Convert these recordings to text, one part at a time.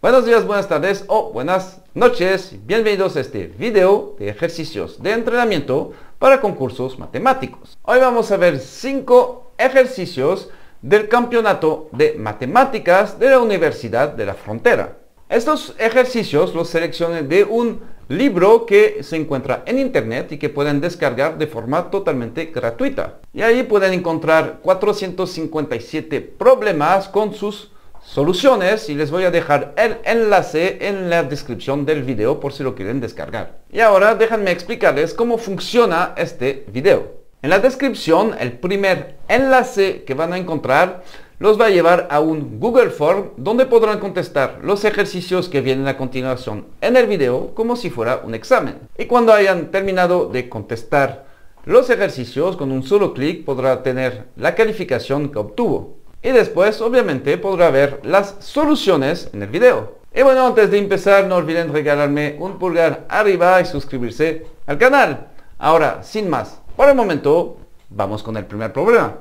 Buenos días, buenas tardes o buenas noches. Bienvenidos a este video de ejercicios de entrenamiento para concursos matemáticos. Hoy vamos a ver 5 ejercicios del campeonato de matemáticas de la Universidad de la Frontera. Estos ejercicios los seleccioné de un libro que se encuentra en internet y que pueden descargar de forma totalmente gratuita. Y ahí pueden encontrar 457 problemas con sus soluciones y les voy a dejar el enlace en la descripción del video por si lo quieren descargar. Y ahora déjenme explicarles cómo funciona este video. En la descripción, el primer enlace que van a encontrar los va a llevar a un Google Form donde podrán contestar los ejercicios que vienen a continuación en el video como si fuera un examen. Y cuando hayan terminado de contestar los ejercicios, con un solo clic podrá tener la calificación que obtuvo y después obviamente podrá ver las soluciones en el video. Y bueno, antes de empezar no olviden regalarme un pulgar arriba y suscribirse al canal. Ahora, sin más, por el momento, vamos con el primer problema.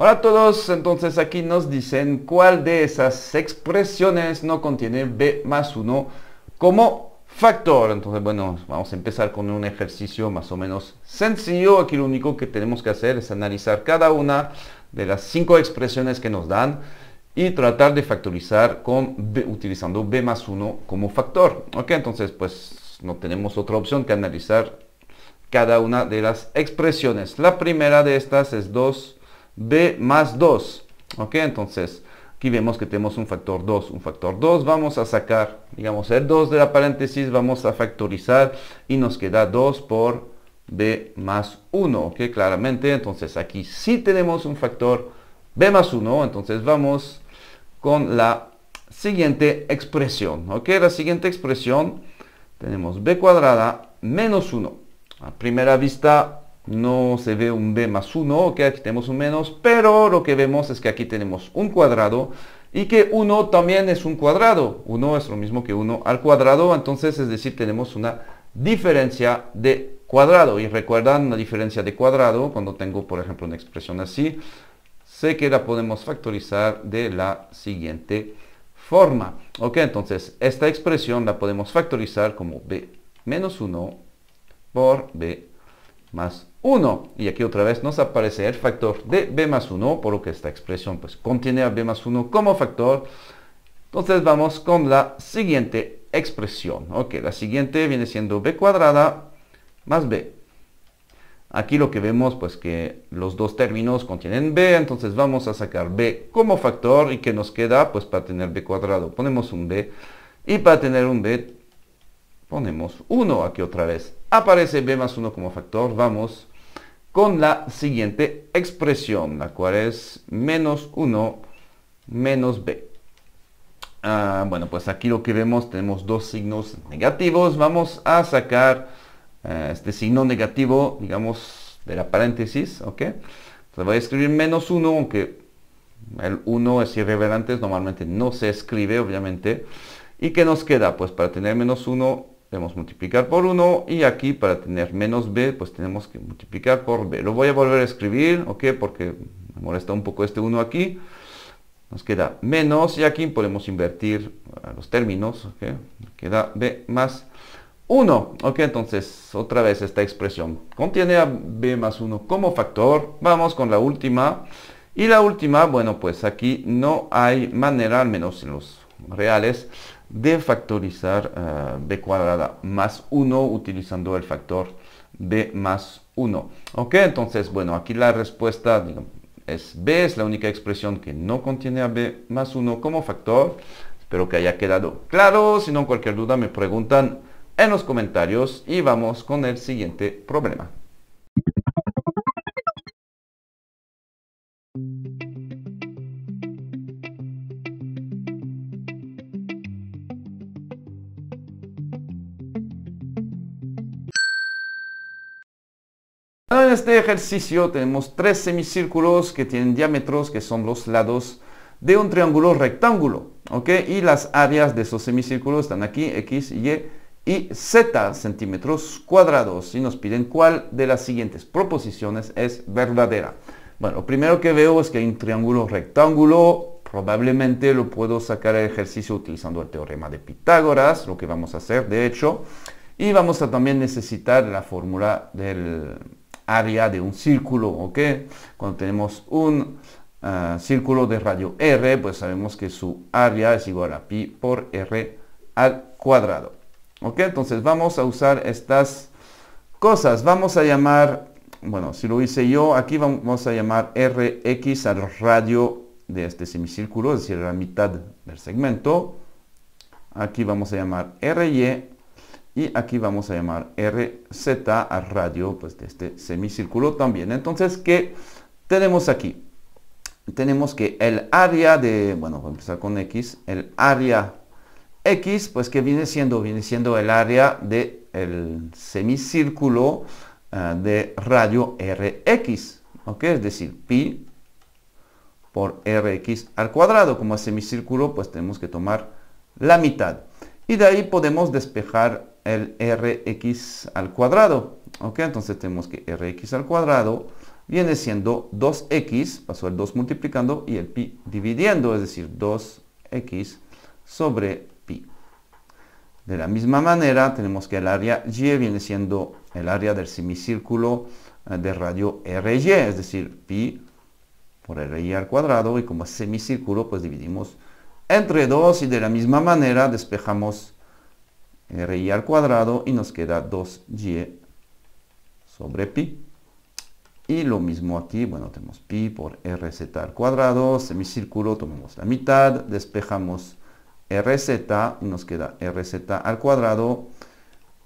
Hola a todos, entonces aquí nos dicen cuál de esas expresiones no contiene b más 1 como factor. Entonces, bueno, vamos a empezar con un ejercicio más o menos sencillo. Aquí lo único que tenemos que hacer es analizar cada una de las cinco expresiones que nos dan y tratar de factorizar con utilizando b más 1 como factor. Ok, entonces pues no tenemos otra opción que analizar cada una de las expresiones. La primera de estas es 2 b más 2. ¿Ok? Entonces, aquí vemos que tenemos un factor 2, un factor 2. Vamos a sacar, digamos, el 2 de la paréntesis, vamos a factorizar y nos queda 2 por b más 1. ¿Ok? Claramente, entonces aquí sí tenemos un factor b más 1. Entonces vamos con la siguiente expresión. ¿Ok? La siguiente expresión tenemos b cuadrada menos 1. A primera vista no se ve un b más 1, que aquí tenemos un menos, pero lo que vemos es que aquí tenemos un cuadrado y que 1 también es un cuadrado. 1 es lo mismo que 1 al cuadrado, entonces es decir, tenemos una diferencia de cuadrado. Y recuerdan una diferencia de cuadrado, cuando tengo por ejemplo una expresión así, sé que la podemos factorizar de la siguiente forma. Ok, entonces esta expresión la podemos factorizar como b menos 1 por b más 1. Y aquí otra vez nos aparece el factor de b más 1, por lo que esta expresión pues contiene a b más 1 como factor. Entonces vamos con la siguiente expresión. Ok, la siguiente viene siendo b cuadrada más b. Aquí lo que vemos pues que los dos términos contienen b, entonces vamos a sacar b como factor y que nos queda pues para tener b cuadrado ponemos un b y para tener un b ponemos 1 aquí otra vez. Aparece b más 1 como factor. Vamos con la siguiente expresión, la cual es menos 1 menos b. Ah, bueno, pues aquí lo que vemos, tenemos dos signos negativos. Vamos a sacar eh, este signo negativo, digamos, de la paréntesis, ¿ok? Entonces voy a escribir menos 1, aunque el 1 es irreverente, normalmente no se escribe, obviamente. ¿Y qué nos queda? Pues para tener menos 1 Debemos multiplicar por 1 y aquí para tener menos b, pues tenemos que multiplicar por b. Lo voy a volver a escribir, ¿ok? Porque me molesta un poco este 1 aquí. Nos queda menos y aquí podemos invertir eh, los términos, ¿ok? Queda b más 1, ¿ok? Entonces, otra vez esta expresión. Contiene a b más 1 como factor. Vamos con la última. Y la última, bueno, pues aquí no hay manera, al menos en los reales, de factorizar b eh, cuadrada más 1 utilizando el factor b más 1. ¿Ok? Entonces, bueno, aquí la respuesta es b, es la única expresión que no contiene a b más 1 como factor. Espero que haya quedado claro. Si no, cualquier duda me preguntan en los comentarios y vamos con el siguiente problema. este ejercicio tenemos tres semicírculos que tienen diámetros que son los lados de un triángulo rectángulo. ¿ok? Y las áreas de esos semicírculos están aquí, X, Y y Z centímetros cuadrados. Y nos piden cuál de las siguientes proposiciones es verdadera. Bueno, lo primero que veo es que hay un triángulo rectángulo. Probablemente lo puedo sacar el ejercicio utilizando el teorema de Pitágoras, lo que vamos a hacer de hecho. Y vamos a también necesitar la fórmula del área de un círculo, ¿ok? Cuando tenemos un ah, círculo de radio R, pues sabemos que su área es igual a pi por R al cuadrado. ¿Ok? Entonces vamos a usar estas cosas. Vamos a llamar, bueno, si lo hice yo, aquí vamos a llamar Rx al radio de este semicírculo, es decir, la mitad del segmento. Aquí vamos a llamar Ry y aquí vamos a llamar RZ al radio pues, de este semicírculo también. Entonces, ¿qué tenemos aquí? Tenemos que el área de, bueno, voy a empezar con X, el área X, pues que viene siendo, viene siendo el área del el semicírculo eh, de radio RX, ¿ok? Es decir, pi por Rx al cuadrado, como es semicírculo, pues tenemos que tomar la mitad. Y de ahí podemos despejar el rx al cuadrado. ¿Ok? Entonces tenemos que rx al cuadrado viene siendo 2x, pasó el 2 multiplicando y el pi dividiendo, es decir, 2x sobre pi. De la misma manera, tenemos que el área y viene siendo el área del semicírculo eh, de radio ry, es decir, pi por ry al cuadrado y como es semicírculo, pues dividimos entre 2 y de la misma manera despejamos ri al cuadrado y nos queda 2y sobre pi. Y lo mismo aquí, bueno, tenemos pi por rz al cuadrado, semicírculo, tomamos la mitad, despejamos rz y nos queda rz al cuadrado,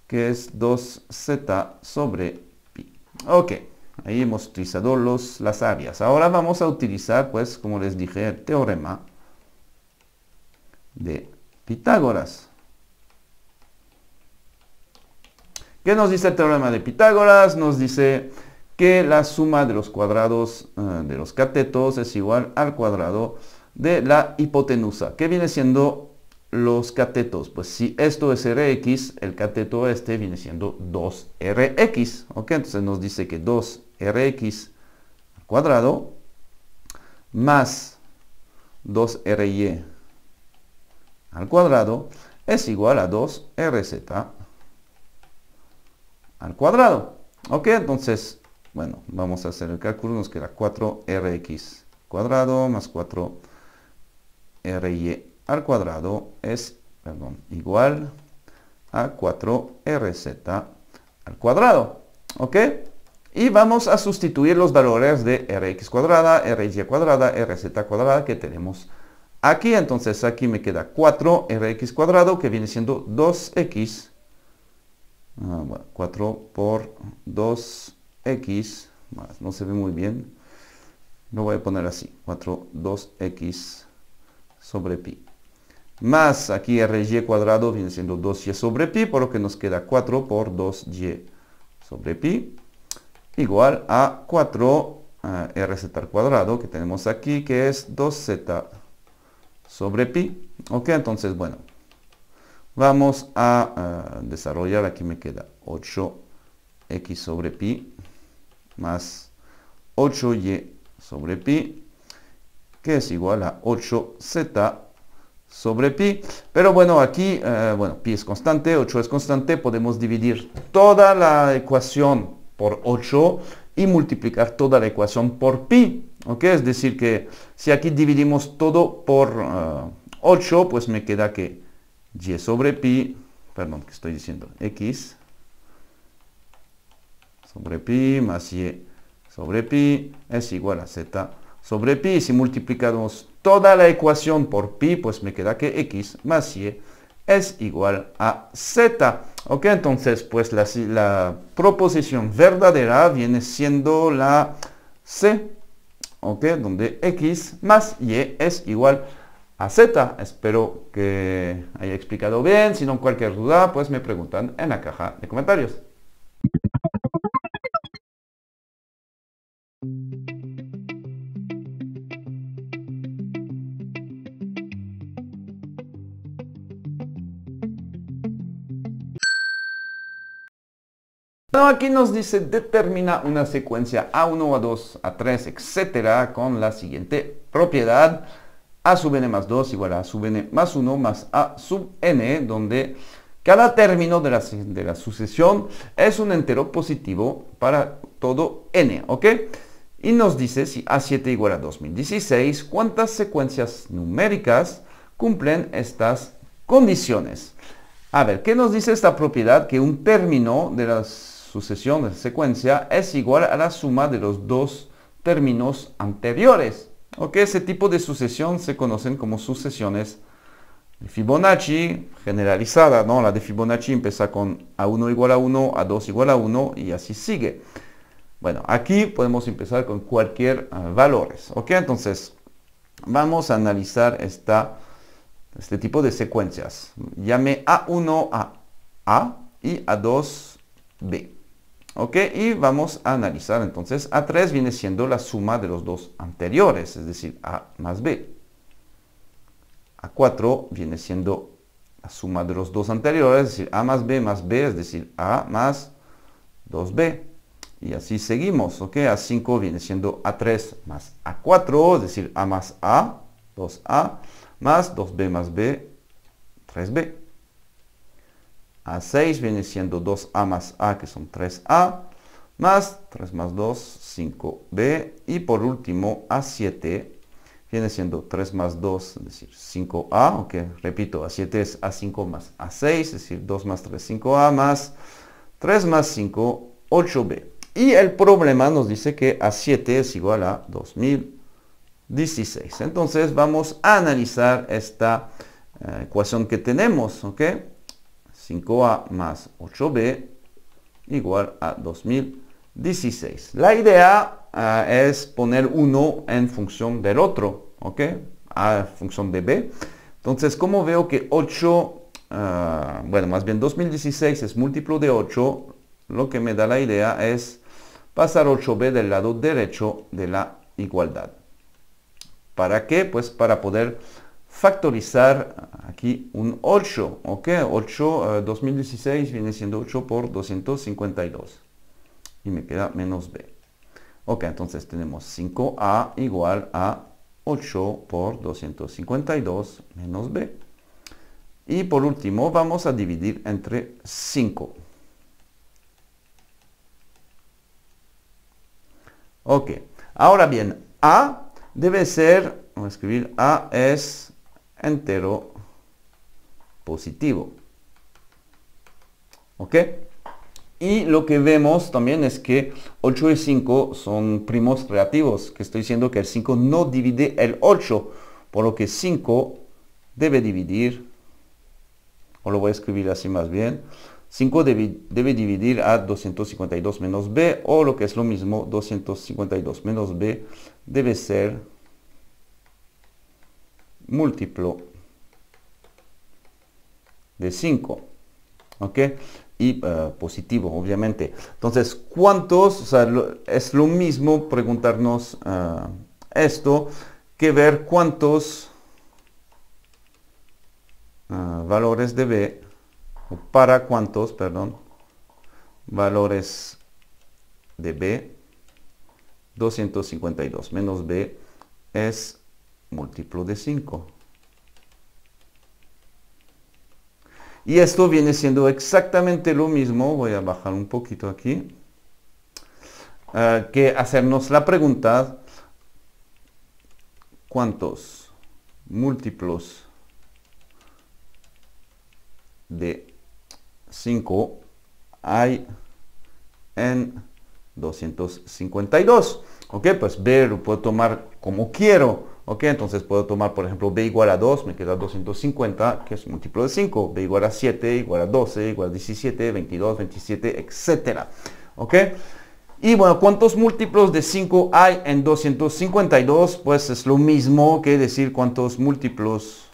que es 2z sobre pi. Ok, ahí hemos utilizado las áreas. Ahora vamos a utilizar, pues, como les dije, el teorema de Pitágoras. ¿Qué nos dice el teorema de Pitágoras? Nos dice que la suma de los cuadrados eh, de los catetos es igual al cuadrado de la hipotenusa. ¿Qué viene siendo los catetos? Pues si esto es Rx, el cateto este viene siendo 2Rx. Entonces nos dice que 2Rx al cuadrado más 2Ry al cuadrado es igual a 2Rz al cuadrado. Ok, entonces, bueno, vamos a hacer el cálculo, nos queda 4rx cuadrado más 4ry al cuadrado es, perdón, igual a 4rz al cuadrado. ¿Ok? Y vamos a sustituir los valores de rx cuadrada, ry cuadrada, rz cuadrada que tenemos aquí. Entonces aquí me queda 4rx cuadrado que viene siendo 2x 4 ah, por 2x, más, no se ve muy bien, lo voy a poner así, 4, 2x sobre pi. Más aquí ry cuadrado viene siendo 2y sobre pi, por lo que nos queda 4 por 2y sobre pi, igual a 4 uh, rz cuadrado que tenemos aquí, que es 2z sobre pi. Ok, entonces, bueno, Vamos a desarrollar, aquí me queda 8x sobre pi más 8y sobre pi, que es igual a 8z sobre pi. Pero bueno, aquí, eh, bueno, pi es constante, 8 es constante, podemos dividir toda la ecuación por 8 y multiplicar toda la ecuación por pi. Es decir que si aquí dividimos todo por 8, eh, pues me queda que y sobre pi, perdón, que estoy diciendo x sobre pi más y sobre pi es igual a z sobre pi. Si multiplicamos toda la ecuación por pi, pues me queda que x más y es igual a z. Ok, entonces pues la, proposición verdadera viene siendo la c, ok, donde x más y e es igual a a Z. Espero que haya explicado bien. Si no, cualquier duda, pues me preguntan en la caja de comentarios. aquí nos dice determina una secuencia A1, A2, A3, etcétera, con la siguiente propiedad a sub n más 2 igual a sub n más 1 más a sub n, donde cada término de la, sucesión es un entero positivo para todo n, ¿ok? Y nos dice si A7 igual a 2016, cuántas secuencias numéricas cumplen estas condiciones. A ver, ¿qué nos dice esta propiedad? Que un término de la sucesión de secuencia es igual a la suma de los dos términos anteriores. Ok, ese tipo de sucesión se conocen como sucesiones de Fibonacci generalizada, ¿no? La de Fibonacci empieza con A1 igual a 1, A2 igual a 1 y así sigue. Bueno, aquí podemos empezar con cualquier ah, valores, ¿ok? Entonces, vamos a analizar este tipo de secuencias. Llame A1 a A y A2 B. Y vamos a analizar entonces A3 viene siendo la suma de los dos anteriores, es decir, A más B. A4 viene siendo la suma de los dos anteriores, es decir, A más B más B, es decir, A más 2B. Y así seguimos, ¿ok? A5 viene siendo A3 más A4, es decir, A más A, 2A, más 2B más B, 3B. A6 viene siendo 2A más A, que son 3A, más 3 más 2, 5B. Y por último, A7 viene siendo 3 más 2, es decir, 5A, aunque repito, A7 es A5 más A6, es decir, 2 más 3, 5A más 3 más 5, 8B. Y el problema nos dice que A7 es igual a 2016. Entonces vamos a analizar esta eh, ecuación que tenemos, ¿ok? 5A más 8B igual a 2016. La idea eh, es poner uno en función del otro, ¿ok? A función de B. Entonces, como veo que 8, eh, bueno, más bien 2016 es múltiplo de 8, lo que me da la idea es pasar 8B del lado derecho de la igualdad. ¿Para qué? Pues para poder factorizar aquí un 8, ¿ok? 8, 2016 eh, viene siendo 8 por 252 y me queda menos b. Ok, entonces tenemos 5a igual a 8 por 252 menos b. Y por último vamos a dividir entre 5. Ok, ahora bien, a debe ser, vamos a escribir a es entero positivo. ¿Ok? Y lo que vemos también es que 8 y 5 son primos relativos, que estoy diciendo que el 5 no divide el 8, por lo que 5 debe dividir, o lo voy a escribir así más bien, 5 debe, dividir a 252 menos b, o lo que es lo mismo, 252 menos b debe ser múltiplo de 5. ¿Ok? Y eh, positivo, obviamente. Entonces, ¿cuántos? O sea, es lo mismo preguntarnos eh, esto que ver cuántos eh, valores de B, o para cuántos, perdón, valores de B, 252 menos B es múltiplo de 5. Y esto viene siendo exactamente lo mismo, voy a bajar un poquito aquí, eh, que hacernos la pregunta, ¿cuántos múltiplos de 5 hay en 252? Ok, pues B lo puedo tomar como quiero. Ok, entonces puedo tomar, por ejemplo, b igual a 2, me queda 250, que es múltiplo de 5. b igual a 7, igual a 12, igual a 17, 22, 27, etc. Ok. Y bueno, ¿cuántos múltiplos de 5 hay en 252? Pues es lo mismo que decir cuántos múltiplos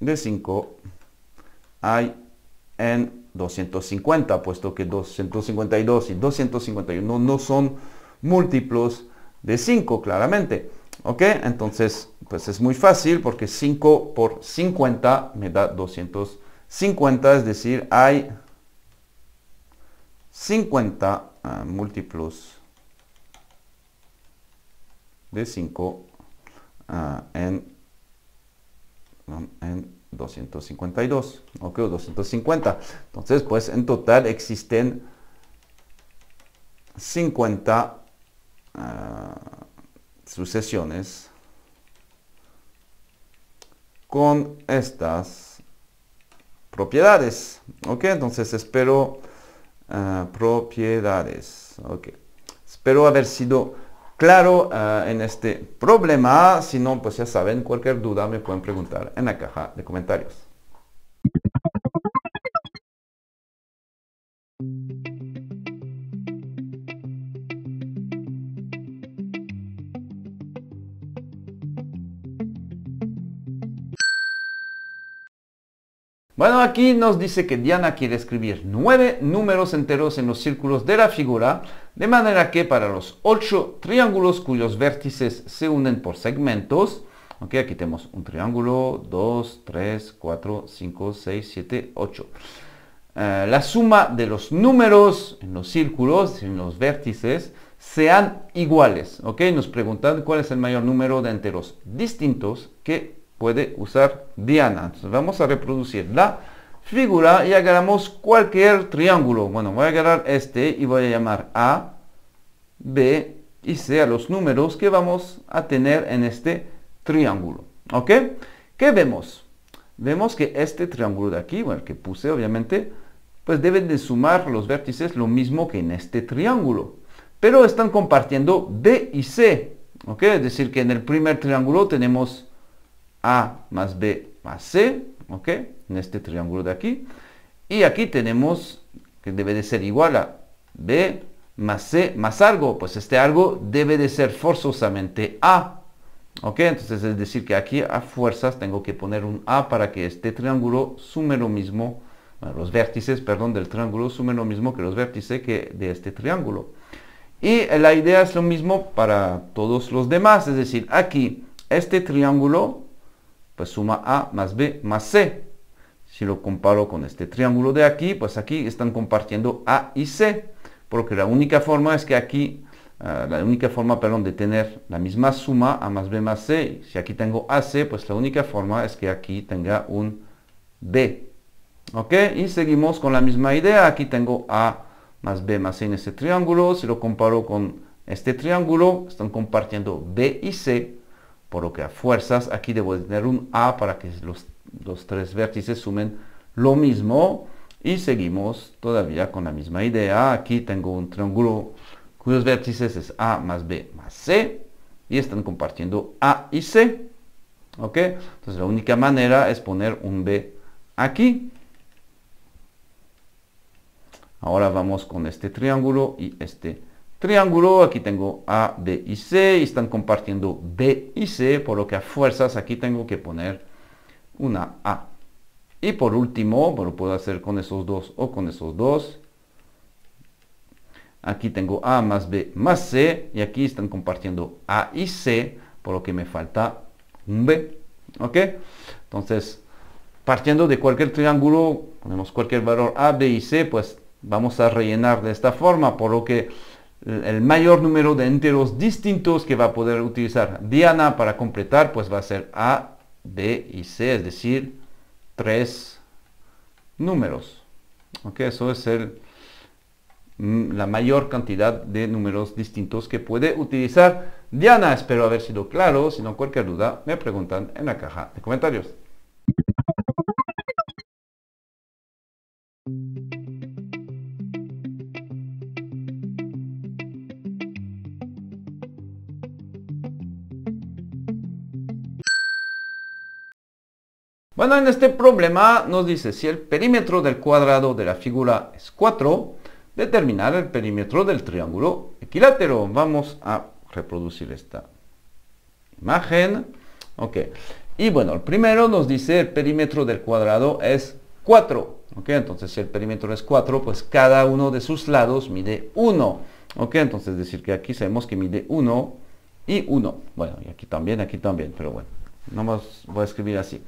de 5 hay en 250, puesto que 252 y 251 no son múltiplos de 5, claramente. ¿Ok? Entonces, pues es muy fácil porque 5 por 50 me da 250, es decir, hay 50 ah, múltiplos de 5 ah, en 252, ok, 250. Entonces, pues en total existen 50 ah, sucesiones con estas propiedades, ok, entonces espero ah, propiedades, ok, espero haber sido claro ah, en este problema. Si no, pues ya saben, cualquier duda me pueden preguntar en la caja de comentarios. Bueno, aquí nos dice que Diana quiere escribir nueve números enteros en los círculos de la figura de manera que para los ocho triángulos cuyos vértices se unen por segmentos, aquí tenemos un triángulo, 2, 3, 4, 5, 6, siete, ocho. Eh, la suma de los números en los círculos, en los vértices, sean iguales. ¿ok? Nos preguntan cuál es el mayor número de enteros distintos que puede usar Diana. vamos a reproducirla figura y agarramos cualquier triángulo. Bueno, voy a agarrar este y voy a llamar A, B y C a los números que vamos a tener en este triángulo. ¿Ok? ¿Qué vemos? Vemos que este triángulo de aquí, bueno, el que puse obviamente, pues deben de sumar los vértices lo mismo que en este triángulo. Pero están compartiendo B y C. ¿Ok? Es decir, que en el primer triángulo tenemos A más B más C ¿ok? En este triángulo de aquí. Y aquí tenemos que debe de ser igual a B más C más algo. Pues este algo debe de ser forzosamente A. ¿Ok? Entonces es decir que aquí a fuerzas tengo que poner un A para que este triángulo sume lo mismo, los vértices, perdón, del triángulo sume lo mismo que los vértices que de este triángulo. Y la idea es lo mismo para todos los demás, es decir, aquí este triángulo pues suma A más B más C. Si lo comparo con este triángulo de aquí, pues aquí están compartiendo A y C, porque la única forma es que aquí, ah, la única forma, perdón, de tener la misma suma A más B más C, si aquí tengo AC, pues la única forma es que aquí tenga un B. ¿Ok? Y seguimos con la misma idea, aquí tengo A más B más C en este triángulo, si lo comparo con este triángulo, están compartiendo B y C, por lo que a fuerzas aquí debo tener un A para que los, tres vértices sumen lo mismo. Y seguimos todavía con la misma idea. Aquí tengo un triángulo cuyos vértices es A más B más C. Y están compartiendo A y C. ¿Ok? Entonces la única manera es poner un B aquí. Ahora vamos con este triángulo y este triángulo, aquí tengo A, B y C, y están compartiendo B y C, por lo que a fuerzas aquí tengo que poner una A. Y por último, lo puedo hacer con esos dos o con esos dos. Aquí tengo A más B más C, y aquí están compartiendo A y C, por lo que me falta un B. ¿Ok? Entonces, partiendo de cualquier triángulo, ponemos cualquier valor A, B y C, pues vamos a rellenar de esta forma, por lo que el mayor número de enteros distintos que va a poder utilizar Diana para completar, pues va a ser A, B y C, es decir, tres números. ¿Ok? Eso es el, mm, la mayor cantidad de números distintos que puede utilizar Diana. Espero haber sido claro. Si no, cualquier duda, me preguntan en la caja de comentarios. Bueno, en este problema nos dice si el perímetro del cuadrado de la figura es 4, determinar el perímetro del triángulo equilátero. Vamos a reproducir esta imagen. Ok. Y bueno, el primero nos dice el perímetro del cuadrado es 4. Ok, entonces si el perímetro es 4, pues cada uno de sus lados mide 1. Ok, entonces decir que aquí sabemos que mide 1 y 1. Bueno, y aquí también, aquí también, pero bueno, no más voy a escribir así.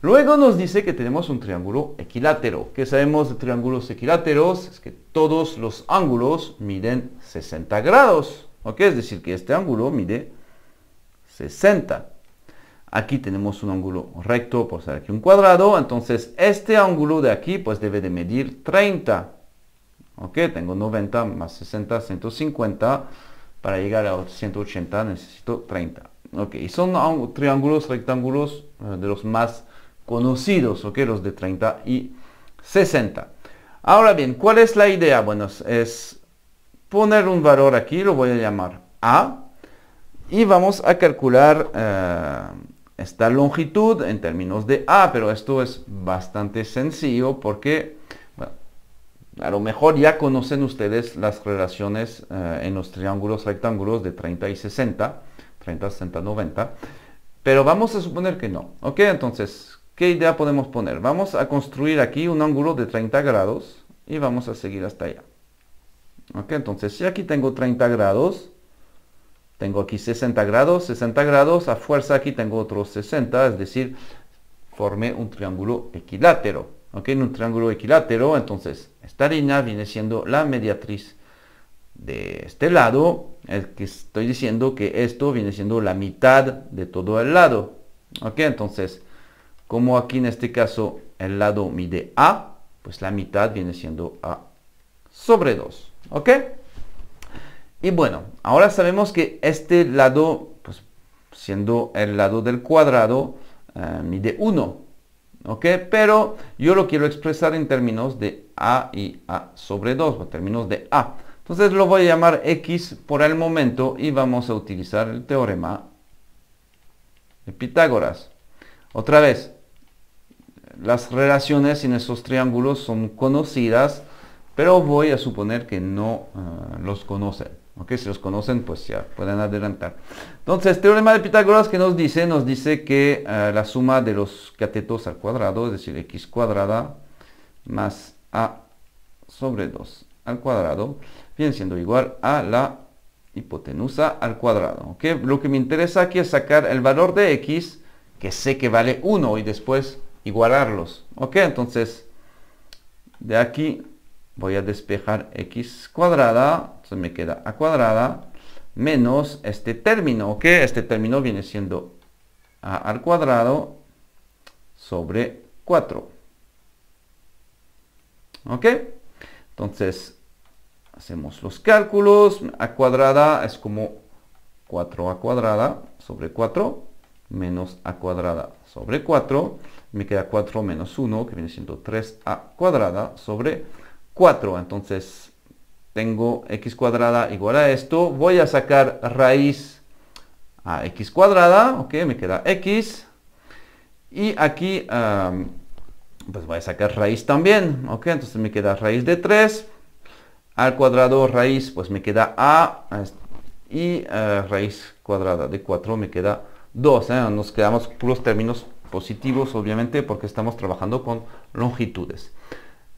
Luego nos dice que tenemos un triángulo equilátero. ¿Qué sabemos de triángulos equiláteros? Es que todos los ángulos miden 60 grados. ¿Ok? Es decir, que este ángulo mide 60. Aquí tenemos un ángulo recto, por ser aquí un cuadrado. Entonces, este ángulo de aquí, pues debe de medir 30. ¿Ok? Tengo 90 más 60, 150. Para llegar a 180 necesito 30. Ok, y son triángulos rectángulos eh, de los más conocidos, ¿ok? Los de 30 y 60. Ahora bien, ¿cuál es la idea? Bueno, es poner un valor aquí, lo voy a llamar A, y vamos a calcular eh, esta longitud en términos de A, pero esto es bastante sencillo porque a lo mejor ya conocen ustedes las relaciones eh, en los triángulos rectángulos de 30 y 60, 30, 60, 90, pero vamos a suponer que no. ¿Ok? Entonces, ¿Qué idea podemos poner? Vamos a construir aquí un ángulo de 30 grados y vamos a seguir hasta allá. Ok, entonces si aquí tengo 30 grados, tengo aquí 60 grados, 60 grados, a fuerza aquí tengo otros 60, es decir, formé un triángulo equilátero. Ok, en un triángulo equilátero, entonces esta línea viene siendo la mediatriz de este lado, El que estoy diciendo que esto viene siendo la mitad de todo el lado. Ok, entonces como aquí en este caso el lado mide A, pues la mitad viene siendo A sobre 2. ¿Ok? Y bueno, ahora sabemos que este lado, pues siendo el lado del cuadrado, eh, mide 1. ¿Ok? Pero yo lo quiero expresar en términos de A y A sobre 2, o términos de A. Entonces lo voy a llamar X por el momento y vamos a utilizar el teorema de Pitágoras. Otra vez, las relaciones en esos triángulos son conocidas, pero voy a suponer que no eh, los conocen. ¿ok? Si los conocen, pues ya pueden adelantar. Entonces, teorema de Pitágoras que nos dice, nos dice que eh, la suma de los catetos al cuadrado, es decir, x cuadrada más a sobre 2 al cuadrado, viene siendo igual a la hipotenusa al cuadrado. Lo que me interesa aquí es sacar el valor de x, que sé que vale 1, y después ...igualarlos... Ok, entonces de aquí voy a despejar x cuadrada, entonces me queda a cuadrada menos este término, ¿ok? este término viene siendo a al cuadrado sobre 4. ¿Ok? Entonces, hacemos los cálculos. A cuadrada es como 4a cuadrada sobre 4 menos a cuadrada sobre 4 me queda 4 menos 1, que viene siendo 3a cuadrada sobre 4. Entonces tengo x cuadrada igual a esto. Voy a sacar raíz a x cuadrada, ok, me queda x. Y aquí, pues voy a sacar raíz también, ok, entonces me queda raíz de 3. Al cuadrado raíz, pues me queda a. Y eh, raíz cuadrada de 4 me queda 2. ¿eh? Nos quedamos puros términos positivos obviamente porque estamos trabajando con longitudes.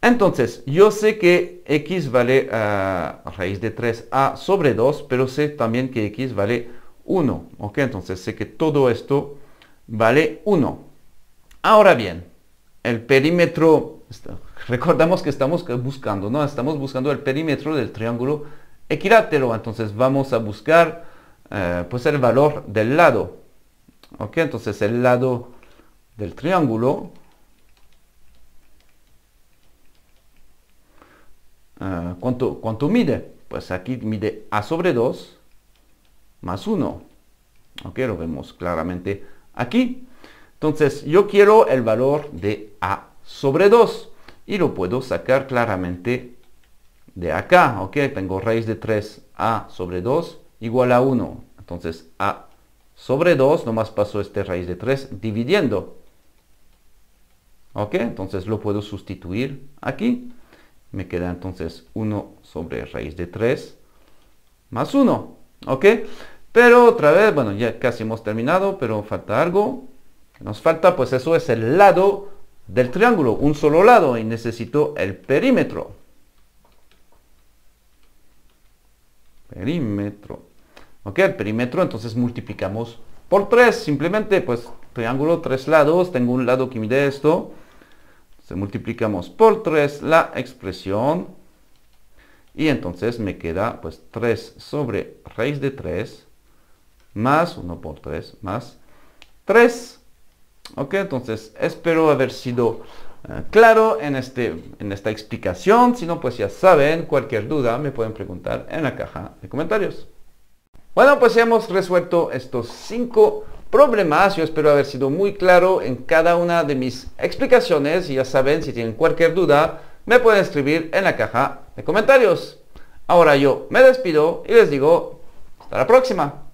Entonces, yo sé que x vale ah, raíz de 3a sobre 2, pero sé también que x vale 1. ¿ok? Entonces sé que todo esto vale 1. Ahora bien, el perímetro, recordamos que estamos buscando, ¿no? Estamos buscando el perímetro del triángulo equilátero. Entonces vamos a buscar eh, pues el valor del lado. ¿ok? Entonces el lado del triángulo eh, ¿cuánto, ¿cuánto, mide? Pues aquí mide A sobre 2 más 1. Ok, lo vemos claramente aquí. Entonces yo quiero el valor de A sobre 2 y lo puedo sacar claramente de acá. Ok, tengo raíz de 3, A sobre 2 igual a 1. Entonces A sobre 2, nomás paso este raíz de 3 dividiendo. Ok, entonces lo puedo sustituir aquí. Me queda entonces 1 sobre raíz de 3 más 1. Ok, pero otra vez, bueno, ya casi hemos terminado, pero falta algo. nos falta, pues eso es el lado del triángulo, un solo lado, y necesito el perímetro. Perímetro. Ok, el perímetro, entonces multiplicamos por 3, simplemente, pues triángulo, tres lados, tengo un lado que mide esto, este, multiplicamos por 3 la expresión y entonces me queda pues 3 sobre raíz de 3 más 1 por 3 más 3. Ok, entonces espero haber sido eh, claro en, este, en esta explicación. Si no, pues ya saben, cualquier duda me pueden preguntar en la caja de comentarios. Bueno, pues ya hemos resuelto estos 5 problemas. Yo espero haber sido muy claro en cada una de mis explicaciones y ya saben, si tienen cualquier duda, me pueden escribir en la caja de comentarios. Ahora yo me despido y les digo, hasta la próxima.